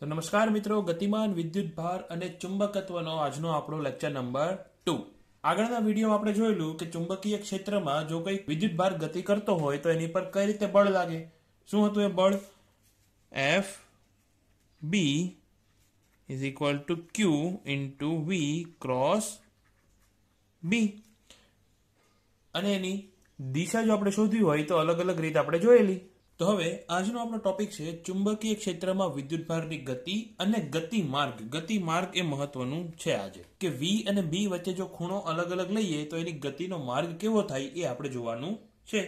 તો નમસ્કાર મિત્રો ગતિમાન વિદ્યુત ભાર અને ચુંબકત્વનો આજનો આપણો લેક્ચર નંબર ટુ આગળના વિડીયોમાં આપણે જોયેલું કે ચુંબકીય ક્ષેત્રમાં જો કંઈ વિદ્યુત ભાર ગતિ કરતો હોય તો એની પર કઈ રીતે બળ લાગે શું હતું એ બળ F B is equal to Q into V cross B અને એની દિશા જો આપણે શોધવી હોય તો અલગ અલગ રીતે આપણે જોયેલી તો હવે આજનો આપણો ટોપિક છે ચુંબકીય ક્ષેત્રમાં વિદ્યુતભારની ગતિ અને ગતિ માર્ગ ગતિ માર્ગ એ મહત્વનું છે આજે કે વી અને બી વચ્ચે જો ખૂણો અલગ અલગ લઈએ તો એની ગતિનો માર્ગ કેવો થાય એ આપણે જોવાનું છે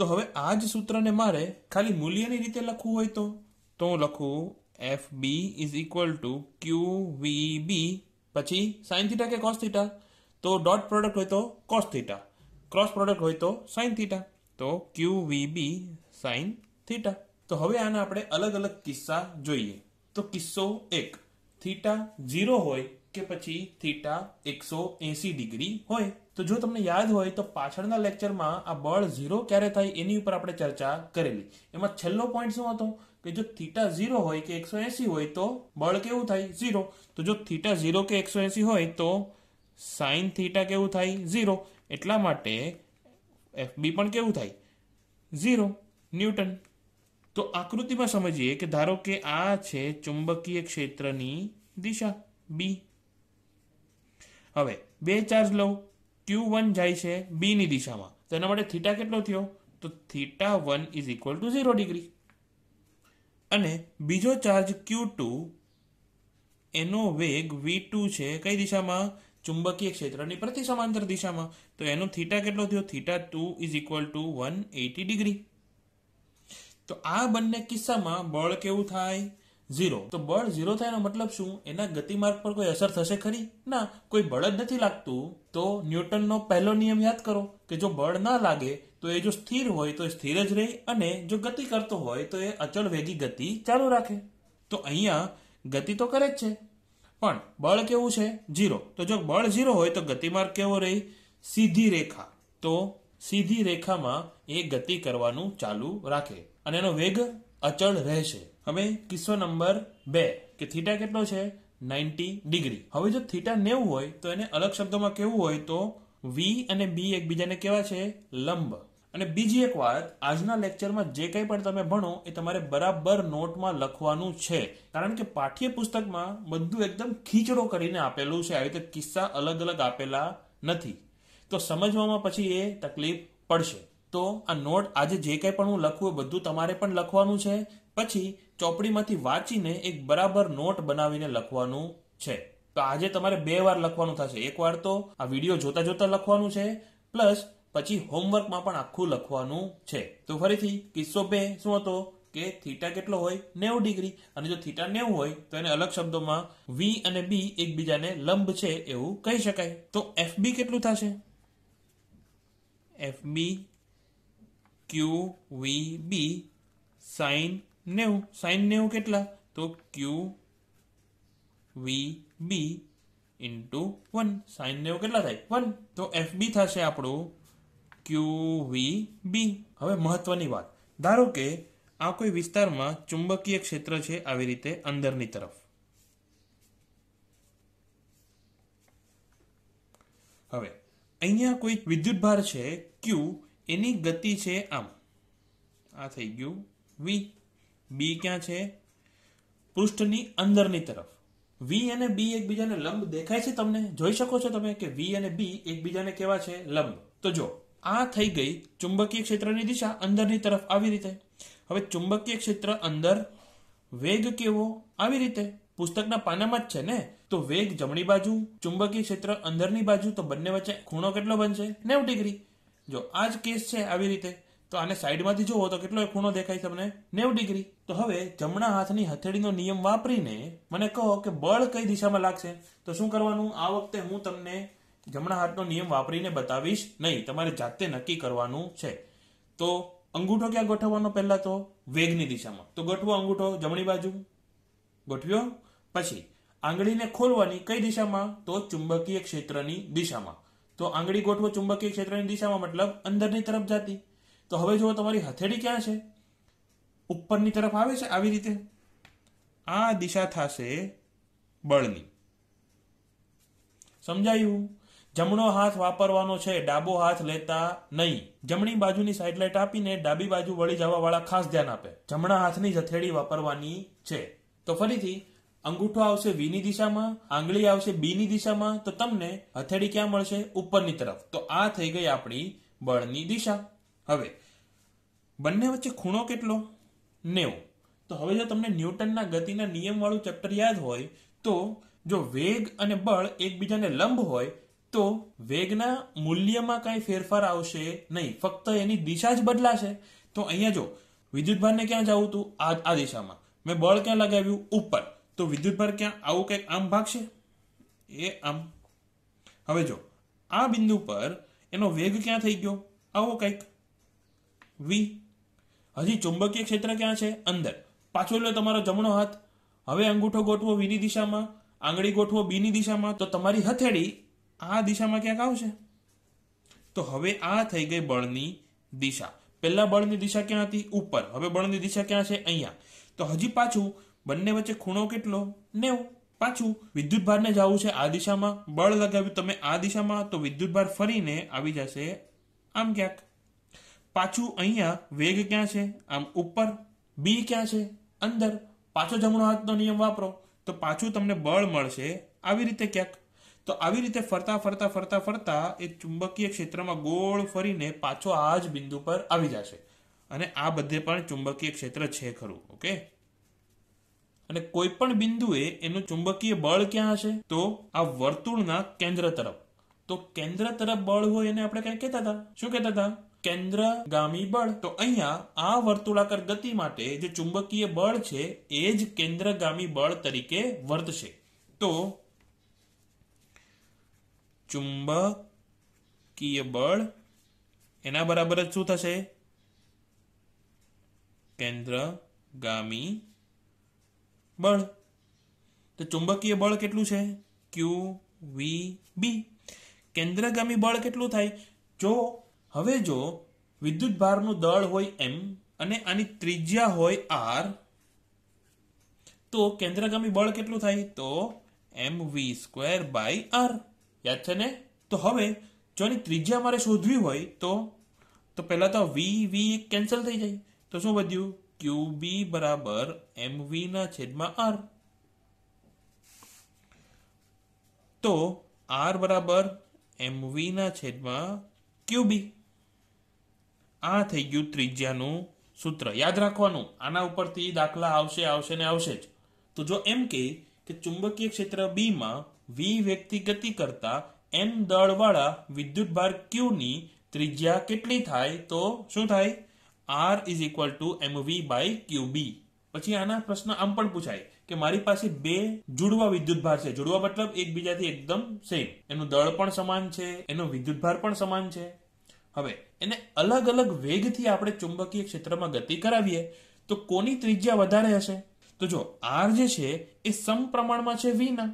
તો હવે આ જ સૂત્રને મારે ખાલી મૂલ્યની રીતે લખવું હોય તો તો હું લખું F B is equal to Q V B પછી સાઇન થીટા કે કોસ થીટા તો ડોટ પ્રોડક્ટ હોય તો કોસ થીટા ક્રોસ પ્રોડક્ટ હોય તો સાઇન થીટા તો Q V B sine theta તો હવે આના આપણે અલગ અલગ કિસ્સા જોઈએ તો કિસ્સો એક થીટા ઝીરો હોય કે પછી થીટા એકસો એસી ડિગ્રી હોય તો જો તમને યાદ હોય તો પાછળના લેક્ચરમાં આ બળ ઝીરો ક્યારે થાય એની ઉપર આપણે ચર્ચા કરેલી એમાં છેલ્લો પોઈન્ટ શું હતો કે જો થીટા ઝીરો હોય કે એકસો એસી હોય તો બળ કેવું થાય ઝીરો તો જો થીટા ઝીરો કે એકસો એસી હોય તો સાઇન થીટા કેવું થાય ઝીરો એટલા માટે એફ બી પણ કેવું થાય ઝીરો ન્યૂટન તો આકૃતિમાં સમજીએ કે ધારો કે આ છે ચુંબકીય ક્ષેત્રની દિશા બી હવે બે ચાર્જ લઉં ક્યુ વન જાય છે બીની દિશામાં તેના માટે થીટા કેટલો થયો તો theta one is equal to zero degree અને બીજો ચાર્જ ક્યુ ટુ એનો વેગ વી ટુ છે કઈ દિશામાં ચુંબકીય ક્ષેત્રની પ્રતિ સમાંતર દિશામાં તો એનો થીટા કેટલો થયો theta two is equal to one eighty degree તો આ બંને કિસ્સામાં બળ કેવું થાય ઝીરો તો બળ ઝીરો થાયનો મતલબ શું એના ગતિમાર્ગ પર કોઈ અસર થશે ખરી ના કોઈ બળ જ નથી લાગતું તો ન્યૂટનનો પહેલો નિયમ યાદ કરો કે જો બળ ના લાગે તો એ જો સ્થિર હોય તો એ સ્થિર જ રહે અને જો ગતિ કરતો હોય તો એ અચળ વેગી ગતિ ચાલુ રાખે તો અહીંયા ગતિ તો કરે જ છે પણ બળ કેવું છે ઝીરો તો જો બળ ઝીરો હોય તો ગતિમાર્ગ કેવો રહે સીધી રેખા તો સીધી રેખામાં એ ગતિ કરવાનું ચાલુ રાખે અને એનો વેગ અચળ રહેશે હવે કિસ્સો નંબર બે કે થીટા કેટલો છે નાઇન્ટી ડિગ્રી હવે જો થીટા નેવું હોય તો એને અલગ શબ્દોમાં કેવું હોય તો વી અને બી એકબીજાને કેવા છે લંબ અને બીજી એક વાત આજના લેક્ચરમાં જે કંઈ પણ તમે ભણો એ તમારે બરાબર નોટમાં લખવાનું છે કારણ કે પાઠ્યપુસ્તકમાં બધું એકદમ ખીચડો કરીને આપેલું છે આવી રીતે કિસ્સા અલગ અલગ આપેલા નથી તો સમજવામાં પછી એ તકલીફ પડશે તો આ નોટ આજે જે કંઈ પણ હું લખું એ બધું તમારે પણ લખવાનું છે પછી ચોપડીમાંથી વાંચીને એક બરાબર નોટ બનાવીને લખવાનું છે તો આજે તમારે બે વાર લખવાનું થશે એકવાર તો આ વિડીયો જોતા જોતા લખવાનું છે પ્લસ પછી હોમવર્કમાં પણ આખું લખવાનું છે તો ફરીથી કિસ્સો બે શું હતો કે થીટા કેટલો હોય નેવું ડિગ્રી અને જો થીટા નેવું હોય તો એને અલગ શબ્દોમાં વી અને બી એકબીજાને લંબ છે એવું કહી શકાય તો એફ બી કેટલું થશે F B Q V B sine નેવું સાઈન નેવું કેટલા તો Q V B into one sine નેવું કેટલા થાય વન તો એફબી થશે આપણું ક્યુ વી બી હવે મહત્વની વાત ધારો કે આ કોઈ વિસ્તારમાં ચુંબકીય ક્ષેત્ર છે આવી રીતે અંદરની તરફ હવે અહીંયા કોઈ વિદ્યુતભાર છે ક્યુ એની ગતિ છે આમ આ થઈ ગયું વી બી ક્યાં છે પૃષ્ઠની અંદરની તરફ વી અને બી એકબીજાને લંબ દેખાય છે તમને જોઈ શકો છો તમે કે વી અને બી એકબીજાને કેવા છે લંબ તો જો આ થઈ ગઈ ચુંબકીય ક્ષેત્રની દિશા અંદરની તરફ આવી રીતે હવે ચુંબકીય ક્ષેત્ર અંદર વેગ કેવો આવી રીતે પુસ્તકના પાનામાં જ છે ને તો વેગ જમણી બાજુ ચુંબકીય ક્ષેત્ર અંદરની બાજુ તો બંને વચ્ચે ખૂણો કેટલો બનશે નેવ ડિગ્રી જો આ જ કેસ છે આવી રીતે તો આને સાઈડમાંથી જોવો તો કેટલો ખૂણો દેખાય તમને નેવ ડિગ્રી તો હવે જમણા હાથની હથેળીનો નિયમ વાપરીને મને કહો કે બળ કઈ દિશામાં લાગશે તો શું કરવાનું આ વખતે હું તમને જમણા હાથનો નિયમ વાપરીને બતાવીશ નહીં તમારે જાતે નક્કી કરવાનું છે તો અંગૂઠો ક્યાં ગોઠવવાનો પહેલા તો વેગની દિશામાં તો ગોઠવો અંગૂઠો જમણી બાજુ ગોઠવ્યો પછી આંગળીને ખોલવાની કઈ દિશામાં તો ચુંબકીય ક્ષેત્રની દિશામાં તો આંગળી ગોઠવો ચુંબકીય ક્ષેત્રની દિશામાં મતલબ અંદરની તરફ જાતી તો હવે જુઓ તમારી હથેળી ક્યાં છે ઉપરની તરફ આવે છે આવી રીતે આ દિશા થશે બળની સમજાયું જમણો હાથ વાપરવાનો છે ડાબો હાથ લેતા નહીં જમણી બાજુની સાઈડ લાઇટ આપીને ડાબી બાજુ વળી જવા વાળા ખાસ ધ્યાન આપે જમણા હાથની જથેળી વાપરવાની છે તો ફરીથી અંગૂઠો આવશે વી ની દિશામાં આંગળી આવશે બી ની દિશામાં તો તમને હથેળી ક્યાં મળશે ઉપરની તરફ તો આ થઈ ગઈ આપણી બળની દિશા હવે બંને વચ્ચે ખૂણો કેટલો નેવું તો હવે જો તમને ન્યૂટનના ગતિના નિયમવાળું ચેપ્ટર યાદ હોય તો જો વેગ અને બળ એકબીજાને લંબ હોય તો વેગના મૂલ્યમાં કાંઈ ફેરફાર આવશે નહીં ફક્ત એની દિશા જ બદલાશે તો અહીંયા જો વિદ્યુતભારને ક્યાં જવું હતું આ આ દિશામાં મેં બળ ક્યાં લગાવ્યું ઉપર તો વિદ્યુતભાર ક્યાં આવું કંઈક આમ ભાગશે એ આમ હવે જો આ બિંદુ પર એનો વેગ ક્યાં થઈ ગયો આવો કંઈક વી હજી ચુંબકીય ક્ષેત્ર ક્યાં છે અંદર પાછો લો તમારો જમણો હાથ હવે અંગૂઠો ગોઠવો વીની દિશામાં આંગળી ગોઠવો બીની દિશામાં તો તમારી હથેળી આ દિશામાં ક્યાંક આવશે તો હવે આ થઈ ગઈ બળની દિશા પહેલા બળની દિશા ક્યાં હતી ઉપર હવે બળની દિશા ક્યાં છે અહીંયા તો હજી પાછું બંને વચ્ચે ખૂણો કેટલો નેવું પાછું વિદ્યુત ભારને જવું છે આ દિશામાં બળ લગાવ્યું તમે આ દિશામાં તો વિદ્યુત ભાર ફરીને આવી જશે આમ ક્યાંક પાછું અહીંયા વેગ ક્યાં છે આમ ઉપર બી ક્યાં છે અંદર પાછો જમણો હાથનો નિયમ વાપરો તો પાછું તમને બળ મળશે આવી રીતે ક્યાંક તો આવી રીતે ફરતા ફરતા ફરતા ફરતા એ ચુંબકીય ક્ષેત્રમાં ગોળ ફરીને પાછો આ જ બિંદુ પર આવી જશે અને આ બધે પણ ચુંબકીય ક્ષેત્ર છે ખરું ઓકે અને કોઈ પણ બિંદુએ એનું ચુંબકીય બળ ક્યાં હશે તો આ વર્તુળના કેન્દ્ર તરફ તો કેન્દ્ર તરફ બળ હોય એને આપણે કઈ કહેતા હતા શું કહેતા હતા કેન્દ્રગામી બળ તો અહીંયા આ વર્તુળાકાર ગતિ માટે જે ચુંબકીય બળ છે એ જ કેન્દ્રગામી બળ તરીકે વર્તશે તો ચુંબકીય બળ એના બરાબર જ શું થશે કેન્દ્રગામી બળ તો ચુંબકીય બળ કેટલું છે ક્યુ વી બી કેન્દ્રગામી બળ કેટલું થાય જો હવે જો વિદ્યુત ભારનું દળ હોય એમ અને આની ત્રિજ્યા હોય આર તો કેન્દ્રગામી બળ કેટલું થાય તો M V square by R યાદ છે ને તો હવે જો આની ત્રિજ્યા મારે શોધવી હોય તો તો પહેલાં તો વી વી કેન્સલ થઈ જાય તો શું વધ્યું ક્યુબી બરાબર એમવી ના છેદમાં આર તો આર બરાબર એમવી ના છેદમાં ક્યુબી આ થઈ ગયું ત્રિજ્યાનું સૂત્ર યાદ રાખવાનું આના ઉપરથી દાખલા આવશે આવશે ને આવશે જ તો જો એમ કે કે ચુંબકીય ક્ષેત્ર બીમાં વી વ્યક્તિ ગતિ કરતા એમ દળવાળા વિદ્યુતભાર ક્યુની ત્રિજ્યા કેટલી થાય તો શું થાય R is equal to M V by Q B પછી આના પ્રશ્ન આમ પણ પૂછાય કે મારી પાસે બે જુડવા વિદ્યુતભાર છે જુડવા મતલબ એકબીજાથી એકદમ સેમ એનું દળ પણ સમાન છે એનો વિદ્યુતભાર પણ સમાન છે હવે એને અલગ અલગ વેગથી આપણે ચુંબકીય ક્ષેત્રમાં ગતિ કરાવીએ તો કોની ત્રિજ્યા વધારે હશે તો જો આર જે છે એ સમપ્રમાણમાં છે વી ના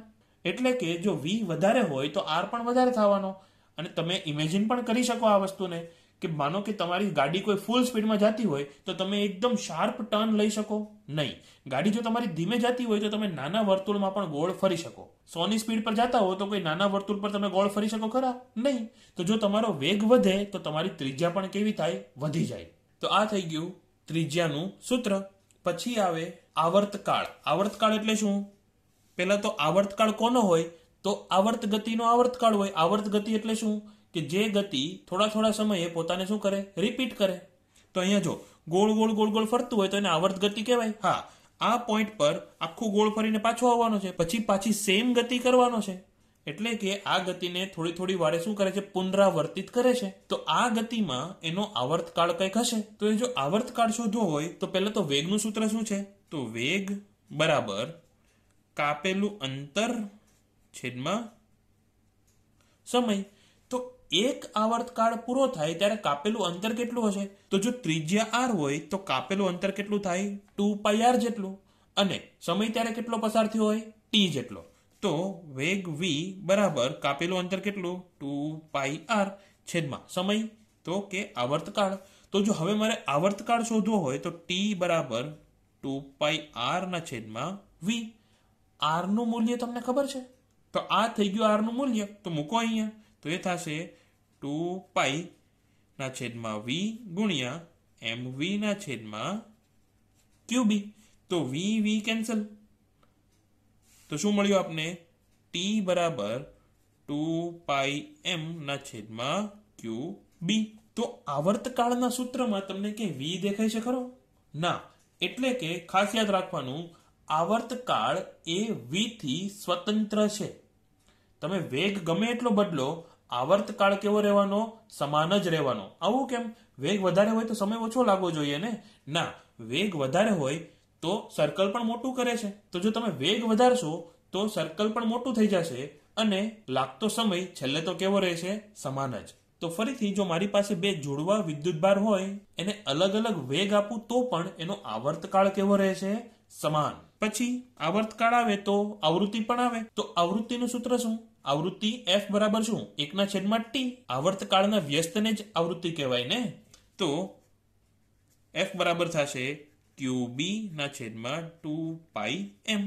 એટલે કે જો વી વધારે હોય તો આર પણ વધારે થવાનો અને તમે ઇમેજિન પણ કરી શકો આ વસ્તુને કે માનો કે તમારી ગાડી કોઈ ફૂલ સ્પીડમાં જતી હોય તો તમે એકદમ શાર્પ ટર્ન લઈ શકો નહીં ગાડી જો તમારી ધીમે જતી હોય તો તમે નાના વર્તુળમાં પણ ગોળ ફરી શકો સોની સ્પીડ પર જતા હો તો કોઈ નાના વર્તુળ પર તમે ગોળ ફરી શકો ખરા નહીં તો જો તમારો વેગ વધે તો તમારી ત્રિજ્યા પણ કેવી થાય વધી જાય તો આ થઈ ગયું ત્રિજ્યાનું સૂત્ર પછી આવે આવર્તકાળ આવર્તકાળ એટલે શું પહેલાં તો આવર્તકાળ કોનો હોય તો આવર્ત ગતિનો આવર્તકાળ હોય આવર્ત ગતિ એટલે શું કે જે ગતિ થોડા થોડા સમયે પોતાને શું કરે રિપીટ કરે તો અહીંયા જો ગોળ ગોળ ગોળ ગોળ ફરતું હોય તો એને આવર્ત ગતિ કહેવાય હા આ પોઈન્ટ પર આખું ગોળ ફરીને પાછો આવવાનો છે પછી પાછી સેમ ગતિ કરવાનો છે એટલે કે આ ગતિને થોડી થોડી વારે શું કરે છે પુનરાવર્તિત કરે છે તો આ ગતિમાં એનો આવર્તકાળ કંઈક હશે તો એ જો આવર્તકાળ શોધવો હોય તો પહેલાં તો વેગનું સૂત્ર શું છે તો વેગ બરાબર કાપેલું અંતર છેદમાં સમય એક આવર્તકાળ પૂરો થાય ત્યારે કાપેલું અંતર કેટલું હશે તો જો ત્રિજ્યા આર હોય તો કાપેલું અંતર કેટલું થાય ટુ પાઈ આર જેટલું અને સમય ત્યારે કેટલો પસાર થયો હોય ટી જેટલો તો વેગ વી બરાબર કાપેલું અંતર કેટલું ટુ પાઈ આર છેદમાં સમય તો કે આવર્તકાળ તો જો હવે મારે આવર્તકાળ શોધવો હોય તો ટી બરાબર ટુ પાઈ આરના છેદમાં વી આરનું મૂલ્ય તમને ખબર છે તો આ થઈ ગયું આરનું મૂલ્ય તો મૂકો અહીંયા તો એ થશે ટુ પાઈ ના છેદમાં વી ગુણ્યા એમ વી ના છેદમાં ક્યુબી તો વી વી કેન્સલ તો શું મળ્યું આપને ટી બરાબર ટુ પાઈ એમ ના છેદમાં ક્યુ બી તો આવર્તકાળના સૂત્રમાં તમને કે વી દેખાય છે ખરો ના એટલે કે ખાસ યાદ રાખવાનું આવર્તકાળ એ વી થી સ્વતંત્ર છે તમે વેગ ગમે એટલો બદલો આવર્તકાળ કેવો રહેવાનો સમાન જ રહેવાનો આવું કેમ વેગ વધારે હોય તો સમય ઓછો લાગવો જોઈએ ને ના વેગ વધારે હોય તો સર્કલ પણ મોટું કરે છે તો જો તમે વેગ વધારશો તો સર્કલ પણ મોટું થઈ જશે અને લાગતો સમય છેલ્લે તો કેવો રહેશે સમાન જ તો ફરીથી જો મારી પાસે બે જોડવા વિદ્યુત ભાર હોય એને અલગ અલગ વેગ આપું તો પણ એનો આવર્તકાળ કેવો રહેશે સમાન પછી આવર્તકાળ આવે તો આવૃત્તિ પણ આવે તો આવૃત્તિનું સૂત્ર શું આવૃત્તિ એફ બરાબર શું એકના છેદમાં ટી આવર્તકાળના વ્યસ્તને જ આવૃત્તિ કહેવાય ને તો એફ બરાબર થશે ક્યુ બીના છેદમાં ટુ પાઈ એમ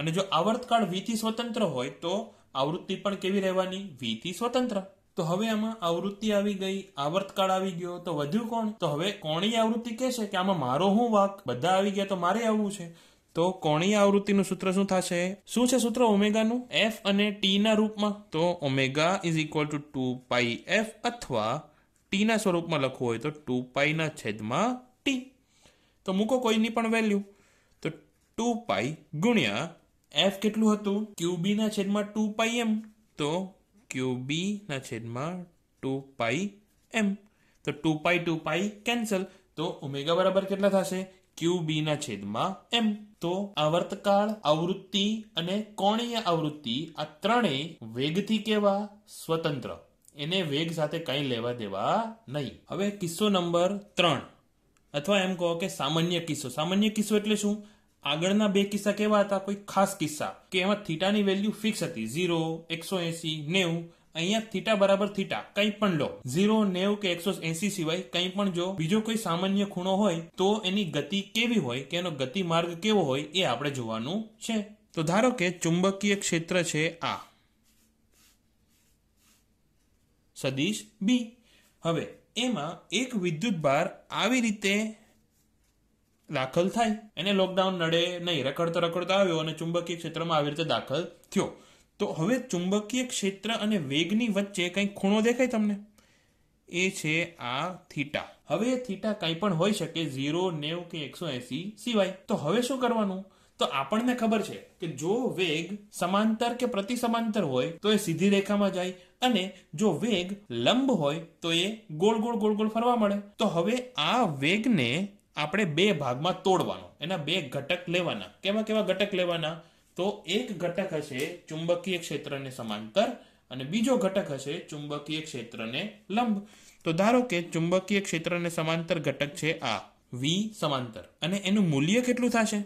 અને જો આવર્તકાળ વીથી સ્વતંત્ર હોય તો આવૃત્તિ પણ કેવી રહેવાની વીથી સ્વતંત્ર તો હવે આમાં આવૃત્તિ આવી ગઈ આવર્તકાળ આવી ગયો તો વધ્યું કોણ તો હવે કોણી આવૃત્તિ કહેશે કે આમાં મારો હું વાક બધા આવી ગયા તો મારે આવવું છે તો કોણી આવૃત્તિનું સૂત્ર શું થશે શું છે સૂત્ર ઓમેગાનું એફ અને ટી ના રૂપમાં તો omega is equal to two pi F અથવા ટીના સ્વરૂપમાં લખવું હોય તો ટુ પાઈના છેદમાં ટી તો મૂકો કોઈની પણ વેલ્યુ તો ટુ પાઈ ગુણ્યા એફ કેટલું હતું ક્યુબીના છેદમાં ટુ પાઈ એમ તો ક્યુબીના છેદમાં ટુ પાઈ એમ તો two pi two pi cancel તો ઓમેગા બરાબર કેટલા થશે ક્યુબીના છેદમાં એમ તો આવર્તકાળ આવૃત્તિ અને કોણીય આવૃત્તિ આ ત્રણેય વેગથી કેવા સ્વતંત્ર એને વેગ સાથે કંઈ લેવા દેવા નહીં હવે કિસ્સો નંબર ત્રણ અથવા એમ કહો કે સામાન્ય કિસ્સો સામાન્ય કિસ્સો એટલે શું આગળના બે કિસ્સા કેવા હતા કોઈ ખાસ કિસ્સા કે એમાં થીટાની વેલ્યુ ફિક્સ હતી ઝીરો એકસો એસી નેવું અહીંયા થીટા બરાબર થીટા કંઈ પણ લો ઝીરો નેવ કે એકસો એસી સિવાય કંઈ પણ જો બીજો કોઈ સામાન્ય ખૂણો હોય તો એની ગતિ કેવી હોય કે એનો ગતિ માર્ગ કેવો હોય એ આપણે જોવાનું છે તો ધારો કે ચુંબકીય ક્ષેત્ર છે આ સદીશ બી હવે એમાં એક વિદ્યુત ભાર આવી રીતે દાખલ થાય એને લોકડાઉન નડે નહીં રખડતો રખડતો આવ્યો અને ચુંબકીય ક્ષેત્રમાં આવી રીતે દાખલ થયો તો હવે ચુંબકીય ક્ષેત્ર અને વેગની વચ્ચે કંઈ ખૂણો દેખાય તમને એ છે આ થીટા હવે થીટા કંઈ પણ હોઈ શકે ઝીરો નેવ કે એકસો એસી સિવાય તો હવે શું કરવાનું તો આપણને ખબર છે કે જો વેગ સમાંતર કે પ્રતિ સમાંતર હોય તો એ સીધી રેખામાં જાય અને જો વેગ લંબ હોય તો એ ગોળ ગોળ ગોળ ગોળ ફરવા મળે તો હવે આ વેગને આપણે બે ભાગમાં તોડવાનો એના બે ઘટક લેવાના કેવા કેવા ઘટક લેવાના તો એક ઘટક હશે ચુંબકીય ક્ષેત્રને સમાંતર અને બીજો ઘટક હશે ચુંબકીય ક્ષેત્રને લંબ તો ધારો કે ચુંબકીય ક્ષેત્રને સમાંતર ઘટક છે આ વી સમાંતર અને એનું મૂલ્ય કેટલું થશે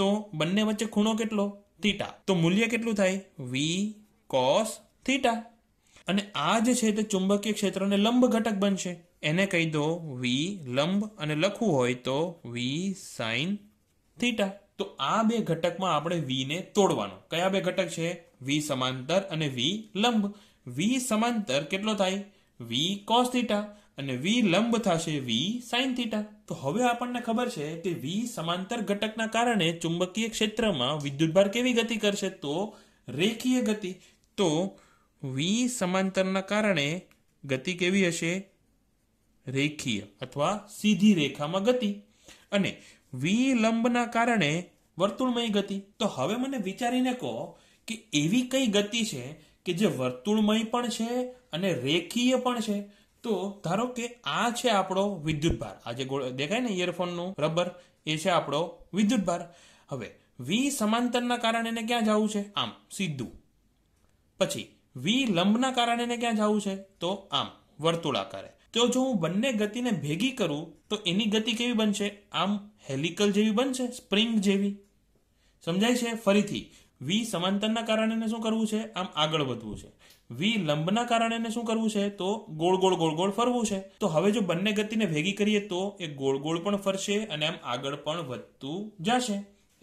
તો બંને વચ્ચે ખૂણો કેટલો થીટા તો મૂલ્ય કેટલું થાય વી કોસ થીટા અને આ જે છે તે ચુંબકીય ક્ષેત્રને લંબ ઘટક બનશે એને કહી દો વી લંબ અને લખવું હોય તો વી સાઇન થીટા તો આ બે ઘટકમાં આપણે વી ને તોડવાનો કયા બે ઘટક છે વી સમાંતર અને વી લંબ વી સમાંતર કેટલો થાય વી કોસ થીટા અને વી લંબ થશે વી સાઇન થીટા તો હવે આપણને ખબર છે કે વી સમાંતર ઘટકના કારણે ચુંબકીય ક્ષેત્રમાં વિદ્યુતભાર કેવી ગતિ કરશે તો રેખીય ગતિ તો વી સમાંતરના કારણે ગતિ કેવી હશે રેખીય અથવા સીધી રેખામાં ગતિ અને વિલંબના કારણે વર્તુળમય ગતિ તો હવે મને વિચારીને કહો કે એવી કઈ ગતિ છે કે જે વર્તુળમય પણ છે અને રેખીય પણ છે તો ધારો કે આ છે આપણો વિદ્યુતભાર આ જે દેખાય ને ઇયરફોનનું રબર એ છે આપણો વિદ્યુત ભાર હવે વી સમાંતરના કારણે એને ક્યાં જવું છે આમ સીધું પછી વી લંબના કારણે ક્યાં જવું છે તો આમ વર્તુળાકારે તો જો હું બંને ગતિને ભેગી કરું તો એની ગતિ કેવી બનશે આમ હેલિકલ જેવી બનશે સ્પ્રિંગ જેવી સમજાય છે ફરીથી વી સમાંતરના કારણે શું કરવું છે આમ આગળ વધવું છે વી લંબના કારણે શું કરવું છે તો ગોળ ગોળ ગોળ ગોળ ફરવું છે તો હવે જો બંને ગતિને ભેગી કરીએ તો એ ગોળ ગોળ પણ ફરશે અને આમ આગળ પણ વધતું જશે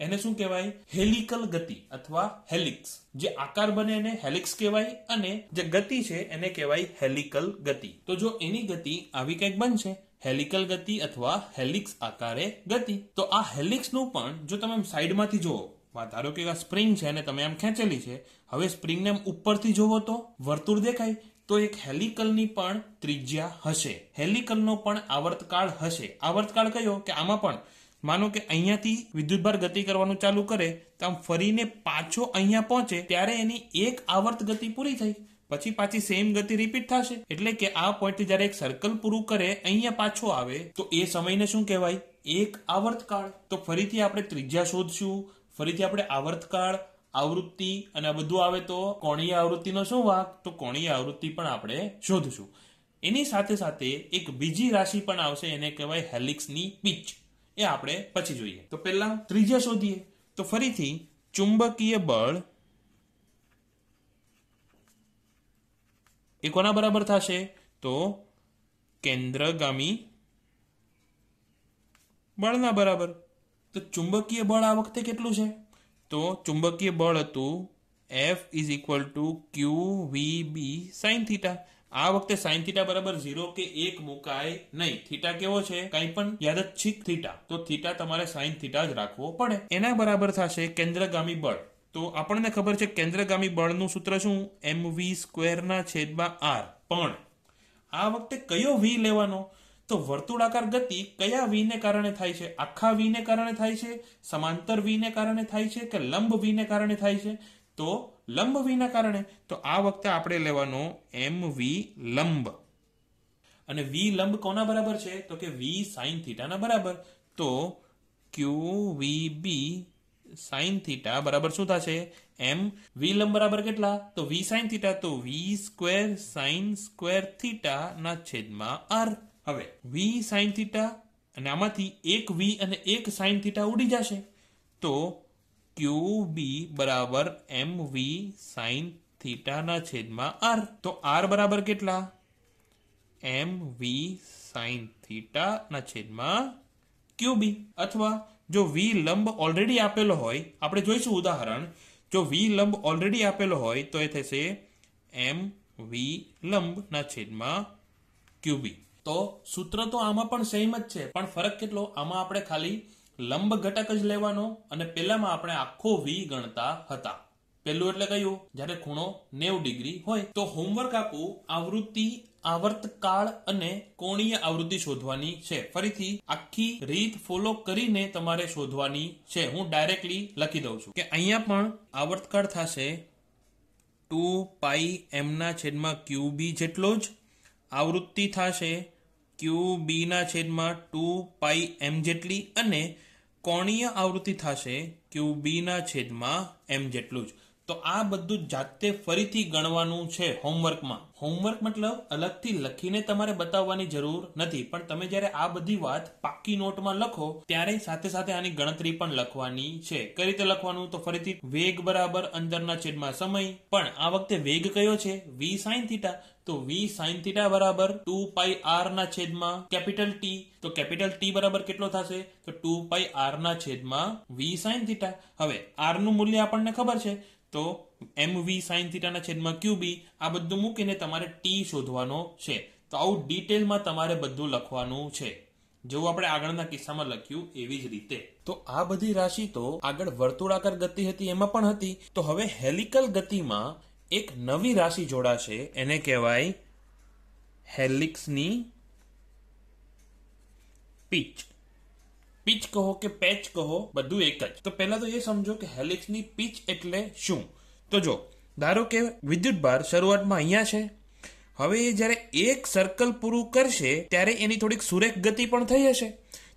એને શું કહેવાય હેલિકલ ગતિ અથવા હેલિક્સ જે આકાર બને એને હેલિક્સ કહેવાય અને જે ગતિ છે એને કહેવાય હેલિકલ ગતિ તો જો એની ગતિ આવી કંઈક બનશે હેલિકલ ગતિ અથવા હેલિક્સ આકારે ગતિ તો આ હેલિક્સનું પણ જો તમે સાઈડમાંથી જુઓ ધારો કે આ સ્પ્રિંગ છે અને તમે આમ ખેંચેલી છે હવે સ્પ્રિંગને ઉપરથી જોવો તો વર્તુળ દેખાય તો એક હેલિકલની પણ ત્રિજ્યા હશે હેલિકલનો પણ આવર્તકાળ હશે આવર્તકાળ કયો કે આમાં પણ માનો કે અહીંયાથી વિદ્યુતભાર ગતિ કરવાનું ચાલુ કરે તો આમ ફરીને પાછો અહીંયા પહોંચે ત્યારે એની એક આવર્ત ગતિ પૂરી થઈ પછી પાછી સેમ ગતિ રિપીટ થશે એટલે કે આ પોઈન્ટથી જ્યારે એક સર્કલ પૂરું કરે અહીંયા પાછો આવે તો એ સમયને શું કહેવાય એક આવર્તકાળ તો ફરીથી આપણે ત્રિજ્યા શોધશું ફરીથી આપણે આવર્તકાળ આવૃત્તિ અને આ બધું આવે તો કોણીય આવૃત્તિનો શું વાંક તો કોણીય આવૃત્તિ પણ આપણે શોધશું એની સાથે સાથે એક બીજી રાશિ પણ આવશે એને કહેવાય હેલિક્સની પીચ એ આપણે પછી જોઈએ તો પહેલા ત્રીજા શોધીએ તો ફરીથી ચુંબકીય બળ એ કોના બરાબર થશે તો કેન્દ્રગામી બળના બરાબર તો ચુંબકીય બળ આ વખતે કેટલું છે તો ચુંબકીય બળ હતું F is equal to Q V B sine theta આ વખતે સાઇન થીટા બરાબર ઝીરો કે એક મુકાય નહીં થીટા કેવો છે કંઈ પણ યાદચ્છિક થીટા તો થીટા તમારે સાઇન થીટા જ રાખવો પડે એના બરાબર થશે કેન્દ્રગામી બળ તો આપણને ખબર છે કેન્દ્રગામી બળનું સૂત્ર શું એમ વી સ્ક્વેરના છેદમાં આર પણ આ વખતે કયો વી લેવાનો તો વર્તુળાકાર ગતિ કયા વીને કારણે થાય છે આખા વીને કારણે થાય છે સમાંતર વીને કારણે થાય છે કે લંબ વીને કારણે થાય છે તો લંબ વીના કારણે તો આ વખતે આપણે લેવાનો એમ વી લંબ અને વી લંબ કોના બરાબર છે તો કે વી સાઇન થીટાના બરાબર તો Q V B sine theta બરાબર શું થશે એમ વી લંબ બરાબર કેટલા તો વી સાઇન થીટા તો V square sine square theta ના છેદમાં આર હવે વી સાઇન થીટા અને આમાંથી એક વી અને એક સાઇન થીટા ઉડી જશે તો ક્યુ બી બરાબર એમ વી સાઇન થીટાના છેદમાં આર તો આર બરાબર કેટલા એમ વી સાઇન થીટાના છેદમાં ક્યુબી અથવા જો વી લંબ ઓલરેડી આપેલો હોય આપણે જોઈશું ઉદાહરણ જો વી લંબ ઓલરેડી આપેલો હોય તો એ થશે એમ વી લંબના છેદમાં ક્યુબી તો સૂત્ર તો આમાં પણ સેમ જ છે પણ ફરક કેટલો આમાં આપણે ખાલી લંબ ઘટક જ લેવાનો અને પેલામાં આપણે આખો વી ગણતા હતા પેલું એટલે કહ્યું જ્યારે ખૂણો નેવ ડિગ્રી હોય તો હોમવર્ક આપું આવૃત્તિ આવર્તકાળ અને કોણીય આવૃત્તિ શોધવાની છે ફરીથી આખી રીત ફોલો કરીને તમારે શોધવાની છે હું ડાયરેક્ટલી લખી દઉં છું કે અહીંયા પણ આવર્તકાળ થશે ટુ પાઈ એમના છેદમાં ક્યુ બી જેટલો જ આવૃત્તિ થશે ક્યુ બીના છેદમાં ટુ પાઈ એમ જેટલી અને કોણીય આવૃત્તિ થશે ક્યુ બીના છેદમાં એમ જેટલું જ તો આ બધું જાતે ફરીથી ગણવાનું છે હોમવર્કમાં હોમવર્ક મતલબ અલગથી લખીને તમારે બતાવવાની જરૂર નથી પણ તમે જ્યારે આ બધી વાત પાકી નોટમાં લખો ત્યારે સાથે સાથે આની ગણતરી પણ લખવાની છે કઈ રીતે લખવાનું તો ફરીથી વેગ બરાબર અંદરના છેદમાં સમય પણ આ વખતે વેગ કયો છે વી સાઇન થીટા તો વી સાઇન થીટા બરાબર ટુ પાઈ આર ના છેદમાં કેપિટલ ટી તો કેપિટલ ટી બરાબર કેટલો થશે તો ટુ પાઈ આર ના છેદમાં વી સાઇન થીટા હવે આર નું મૂલ્ય આપણને ખબર છે તો એમ વી સાઇન થીટાના છેદમાં ક્યુબી આ બધું મૂકીને તમારે ટી શોધવાનો છે તો આવું ડિટેલમાં તમારે બધું લખવાનું છે જેવું આપણે આગળના કિસ્સામાં લખ્યું એવી જ રીતે તો આ બધી રાશિ તો આગળ વર્તુળાકાર ગતિ હતી એમાં પણ હતી તો હવે હેલિકલ ગતિમાં એક નવી રાશિ જોડાશે એને કહેવાય હેલિક્સની પીચ પિચ કહો કે પેચ કહો બધું એક જ તો પહેલા તો એ સમજો કે હેલિક્સની પિચ એટલે શું તો જો ધારો કે વિદ્યુત ભાર શરૂઆતમાં અહીંયા છે હવે એ જ્યારે એક સર્કલ પૂરું કરશે ત્યારે એની થોડીક સુરેખ ગતિ પણ થઈ હશે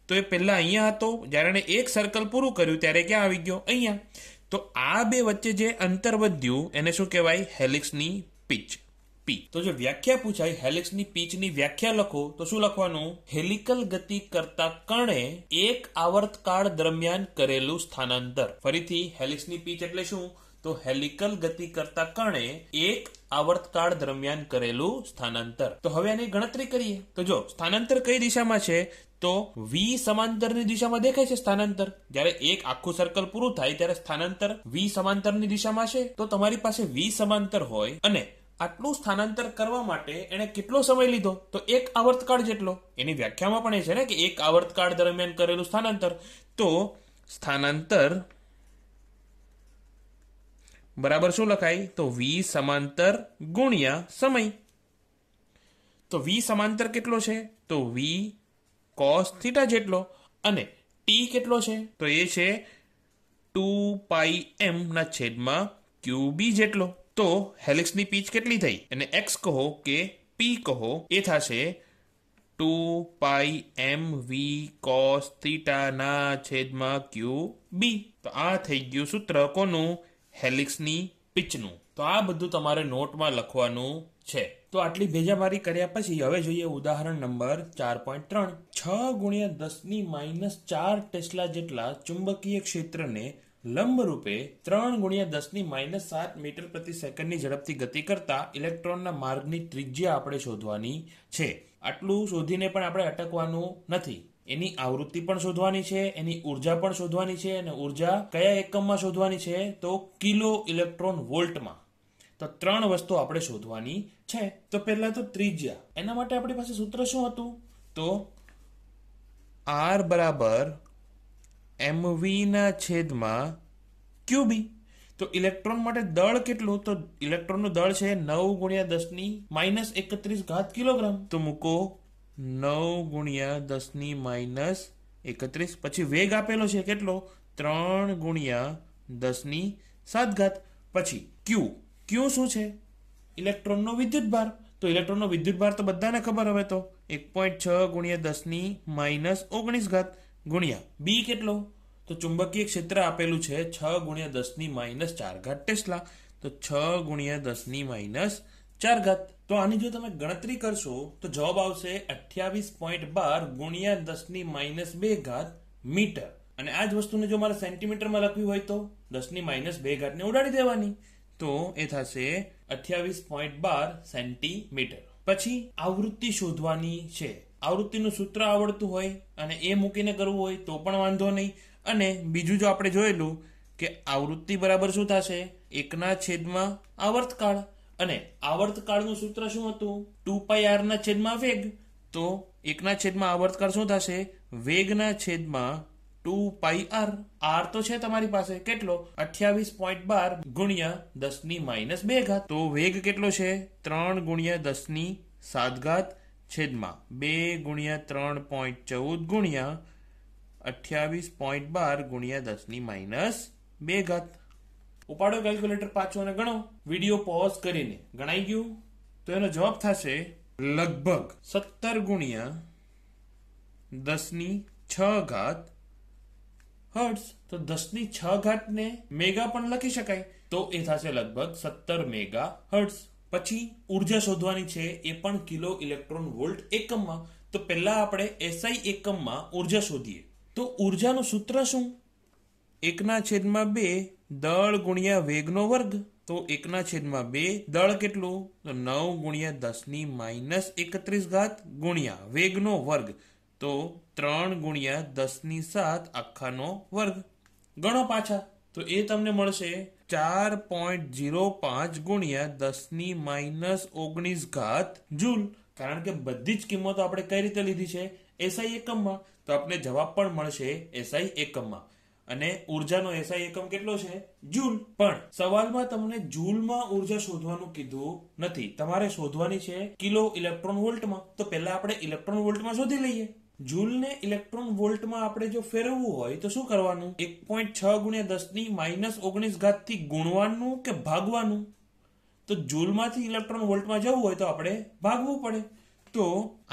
તો એ પહેલાં અહીંયા હતો જ્યારે એણે એક સર્કલ પૂરું કર્યું ત્યારે ક્યાં આવી ગયો અહીંયા તો આ બે વચ્ચે જે અંતર વધ્યું એને શું કહેવાય હેલિક્સની પિચ પી તો જો વ્યાખ્યા પૂછાય હેલિક્સની પીચની વ્યાખ્યા લખો તો શું લખવાનું હેલિકલ ગતિ કરતા કણે એક આવર્તકાળ દરમિયાન કરેલું સ્થાનાંતર ફરીથી હેલિક્સની પીચ એટલે શું તો હેલિકલ ગતિ કરતા કણે એક આવર્તકાળ દરમિયાન કરેલું સ્થાનાંતર તો હવે આની ગણતરી કરીએ તો જો સ્થાનાંતર કઈ દિશામાં છે તો વી સમાંતરની દિશામાં દેખાય છે સ્થાનાંતર જ્યારે એક આખું સર્કલ પૂરું થાય ત્યારે સ્થાનાંતર વી સમાંતરની દિશામાં છે તો તમારી પાસે વી સમાંતર હોય અને આટલું સ્થાનાંતર કરવા માટે એણે કેટલો સમય લીધો તો એક આવર્તકાળ જેટલો એની વ્યાખ્યામાં પણ એ છે ને કે એક આવર્તકાળ દરમિયાન કરેલું સ્થાનાંતર તો સ્થાનાંતર બરાબર શું લખાય તો વી સમાંતર ગુણ્યા સમય તો વી સમાંતર કેટલો છે તો વી કોસ થીટા જેટલો અને ટી કેટલો છે તો એ છે ટુ પાઈ એમ ના છેદમાં ક્યુબી જેટલો તો હેલિક્સની પીચ કેટલી થઈ અને એક્સ કહો કે પી કહો એ થશે ટુ પાઈ એમ વી કોસ થીટાના છેદમાં ક્યુ બી તો આ થઈ ગયું સૂત્ર કોનું હેલિક્સની પીચનું તો આ બધું તમારે નોટમાં લખવાનું છે તો આટલી ભેજામારી કર્યા પછી હવે જોઈએ ઉદાહરણ નંબર ચાર પોઈન્ટ ત્રણ છ ગુણ્યા દસની માઇનસ ચાર ટેસ્લા જેટલા ચુંબકીય ક્ષેત્રને લંબરૂપે ત્રણ ગુણ્યા દસની માઇનસ સાત મીટર પ્રતિ સેકન્ડની ઝડપથી ગતિ કરતા ઇલેક્ટ્રોનના માર્ગની ત્રિજ્યા આપણે શોધવાની છે આટલું શોધીને પણ આપણે અટકવાનું નથી એની આવૃત્તિ પણ શોધવાની છે એની ઉર્જા પણ શોધવાની છે અને ઉર્જા કયા એકમમાં શોધવાની છે તો કિલો ઇલેક્ટ્રોન વોલ્ટમાં તો ત્રણ વસ્તુ આપણે શોધવાની છે તો પહેલા તો ત્રિજ્યા એના માટે આપણી પાસે સૂત્ર શું હતું તો આર બરાબર એમવીના છેદમાં ક્યુબી તો ઇલેક્ટ્રોન માટે દળ કેટલું તો ઇલેક્ટ્રોનનું દળ છે નવ ગુણ્યા દસની માઇનસ એકત્રીસ ઘાત કિલોગ્રામ તો મૂકો નવ ગુણ્યા દસની માઇનસ એકત્રીસ પછી વેગ આપેલો છે કેટલો ત્રણ ગુણ્યા દસની સાત ઘાત પછી ક્યુ ક્યુ શું છે ઇલેક્ટ્રોનનો વિદ્યુત ભાર તો ઇલેક્ટ્રોનનો વિદ્યુત ભાર તો બધાને ખબર હવે તો એક પોઈન્ટ છ ગુણ્યા દસની માઇનસ ઓગણીસ ઘાત ગુણ્યા બી કેટલો તો ચુંબકીય ક્ષેત્ર આપેલું છે છ ગુણ્યા દસની માઇનસ ચાર ઘાત ટેસ્લા તો છ ગુણ્યા દસની માઇનસ ચાર ઘાત તો આની જો તમે ગણતરી કરશો તો જવાબ આવશે અઠ્યાવીસ પોઈન્ટ બાર ગુણ્યા દસની માઇનસ બે ઘાત મીટર અને આ જ વસ્તુને જો મારે સેન્ટીમીટરમાં લખવી હોય તો દસની માઇનસ બે ઘાતને ઉડાડી દેવાની તો એ થશે અઠ્યાવીસ પોઈન્ટ બાર સેન્ટીમીટર પછી આવૃત્તિ શોધવાની છે આવૃત્તિનું સૂત્ર આવડતું હોય અને એ મૂકીને કરવું હોય તો પણ વાંધો નહીં અને બીજું જો આપણે જોયેલું કે આવૃત્તિ બરાબર શું થશે એકના છેદમાં આવર્તકાળ અને આવર્તકાળનું સૂત્ર શું હતું ટુ પાઈ આરના છેદમાં વેગ તો એકના છેદમાં આવર્તકાળ શું થશે વેગના છેદમાં ટુ પાઈ આર આર તો છે તમારી પાસે કેટલો અઠ્યાવીસ પોઈન્ટ બાર ગુણ્યા દસની માઇનસ બે ઘાત તો વેગ કેટલો છે ત્રણ ગુણ્યા દસની સાત ઘાત છેદમાં બે ગુણ્યા ત્રણ પોઈન્ટ ચૌદ ગુણ્યા અઠ્યાવીસ પોઈન્ટ બાર ગુણ્યા દસની માઇનસ બે ઘાત ઉપાડો કેલ્ક્યુલેટર પાછો અને ગણો વિડીયો પોઝ કરીને ગણાઈ ગયું તો એનો જવાબ થશે લગભગ સત્તર ગુણ્યા દસની છ ઘાત હર્ટ્સ તો દસની છ ઘાતને મેગા પણ લખી શકાય તો એ થશે લગભગ સત્તર મેગા હર્ટ્સ પછી ઉર્જા શોધવાની છે એ પણ કિલો ઇલેક્ટ્રોન વોલ્ટ એકમમાં તો પહેલા આપણે એસઆઈ એકમમાં ઉર્જા શોધીએ તો ઉર્જાનું સૂત્ર શું એકના છેદમાં બે દળ ગુણ્યા વેગનો વર્ગ તો એકના છેદમાં બે દળ કેટલું તો નવ ગુણ્યા દસની માઇનસ એકત્રીસ ઘાત ગુણ્યા વેગનો વર્ગ તો ત્રણ ગુણ્યા દસની સાત આખાનો વર્ગ ગણો પાછા તો એ તમને મળશે ચાર પોઈન્ટ જીરો પાંચ ગુણ્યા દસની માઇનસ ઓગણીસ ઘાત જૂલ કારણ કે બધી જ કિંમતો આપણે કઈ રીતે લીધી છે એસઆઈ એકમમાં તો આપને જવાબ પણ મળશે એસઆઈ એકમમાં અને ઉર્જાનો એસઆઈ એકમ કેટલો છે જૂલ પણ સવાલમાં તમને જૂલમાં ઉર્જા શોધવાનું કીધું નથી તમારે શોધવાની છે કિલો ઇલેક્ટ્રોન વોલ્ટમાં તો પહેલા આપણે ઇલેક્ટ્રોન વોલ્ટમાં શોધી લઈએ જૂલને ઇલેક્ટ્રોન વોલ્ટમાં આપણે જો ફેરવવું હોય તો શું કરવાનું એક પોઈન્ટ છ ગુણ્યા દસની માઇનસ ઓગણીસ ઘાતથી ગુણવાનું કે ભાગવાનું તો જૂલમાંથી ઇલેક્ટ્રોન વોલ્ટમાં જવું હોય તો આપણે ભાગવું પડે તો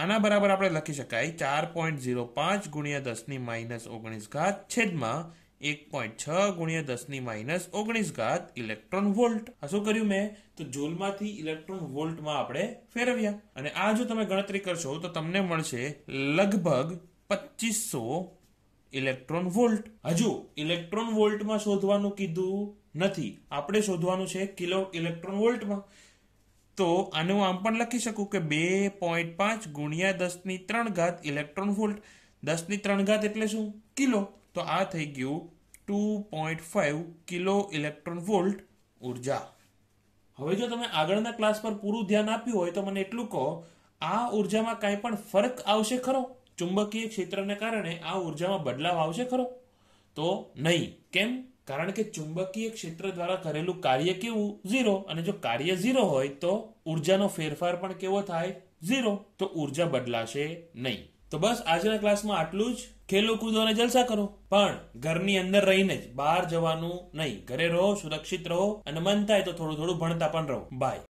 આના બરાબર આપણે લખી શકાય ચાર પોઈન્ટ ઝીરો પાંચ ગુણ્યા દસની માઇનસ ઓગણીસ ઘાત છેદમાં એક પોઈન્ટ છ ગુણ્યા દસની માઇનસ ઓગણીસ ઘાત ઇલેક્ટ્રોન વોલ્ટ આ શું કર્યું મેં તો જોલમાંથી ઇલેક્ટ્રોન વોલ્ટમાં આપણે ફેરવ્યા અને આ જો તમે ગણતરી કરશો તો તમને મળશે લગભગ પચીસો ઇલેક્ટ્રોન વોલ્ટ હજુ ઇલેક્ટ્રોન વોલ્ટમાં શોધવાનું કીધું નથી આપણે શોધવાનું છે કિલો ઇલેક્ટ્રોન વોલ્ટમાં તો આનું આમ પણ લખી શકું કે બે પોઈન્ટ પાંચ ગુણ્યા દસની ત્રણ ઘાત ઇલેક્ટ્રોન વોલ્ટ દસની ત્રણ ઘાત એટલે શું કિલો તો આ થઈ ગયું two point five kilo electron volt ઉર્જા હવે જો તમે આગળના ક્લાસ પર પૂરું ધ્યાન આપ્યું હોય તો મને એટલું કહો આ ઉર્જામાં કાંઈ પણ ફરક આવશે ખરો ચુંબકીય ક્ષેત્રને કારણે આ ઉર્જામાં બદલાવ આવશે ખરો તો નહીં કેમ કારણ કે ચુંબકીય ક્ષેત્ર દ્વારા કરેલું કાર્ય કેવું ઝીરો અને જો કાર્ય ઝીરો હોય તો ઉર્જાનો ફેરફાર પણ કેવો થાય ઝીરો તો ઉર્જા બદલાશે નહીં તો બસ આજના ક્લાસમાં આટલું જ ખેલો કૂદો અને જલસા કરો પણ ઘરની અંદર રહીને જ બહાર જવાનું નહીં ઘરે રહો સુરક્ષિત રહો અને મન થાય તો થોડું થોડું ભણતા પણ રહો બાય